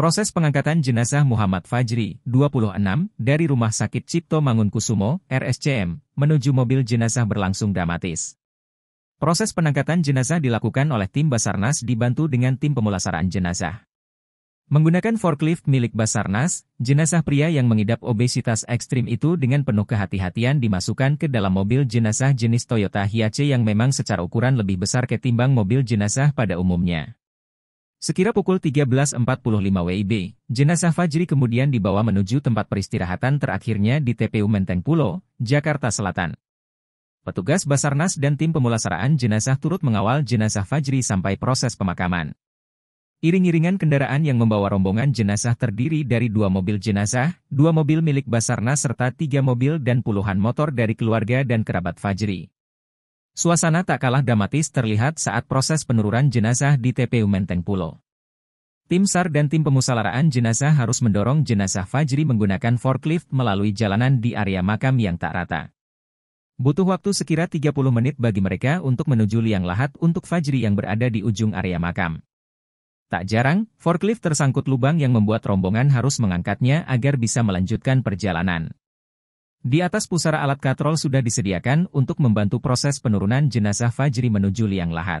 Proses pengangkatan jenazah Muhammad Fajri, 26, dari Rumah Sakit Cipto Mangunkusumo, RSCM, menuju mobil jenazah berlangsung dramatis. Proses penangkatan jenazah dilakukan oleh tim Basarnas dibantu dengan tim pemulasaraan jenazah. Menggunakan forklift milik Basarnas, jenazah pria yang mengidap obesitas ekstrim itu dengan penuh kehati-hatian dimasukkan ke dalam mobil jenazah jenis Toyota Hiace yang memang secara ukuran lebih besar ketimbang mobil jenazah pada umumnya. Sekira pukul 13.45 WIB, jenazah Fajri kemudian dibawa menuju tempat peristirahatan terakhirnya di TPU Menteng Pulo, Jakarta Selatan. Petugas Basarnas dan tim pemulasaraan jenazah turut mengawal jenazah Fajri sampai proses pemakaman. Iring-iringan kendaraan yang membawa rombongan jenazah terdiri dari dua mobil jenazah, dua mobil milik Basarnas serta tiga mobil dan puluhan motor dari keluarga dan kerabat Fajri. Suasana tak kalah dramatis terlihat saat proses penurunan jenazah di TPU Menteng Pulo. Tim SAR dan tim pemusalaraan jenazah harus mendorong jenazah Fajri menggunakan forklift melalui jalanan di area makam yang tak rata. Butuh waktu sekira 30 menit bagi mereka untuk menuju liang lahat untuk Fajri yang berada di ujung area makam. Tak jarang, forklift tersangkut lubang yang membuat rombongan harus mengangkatnya agar bisa melanjutkan perjalanan. Di atas pusara alat katrol sudah disediakan untuk membantu proses penurunan jenazah Fajri menuju liang lahat.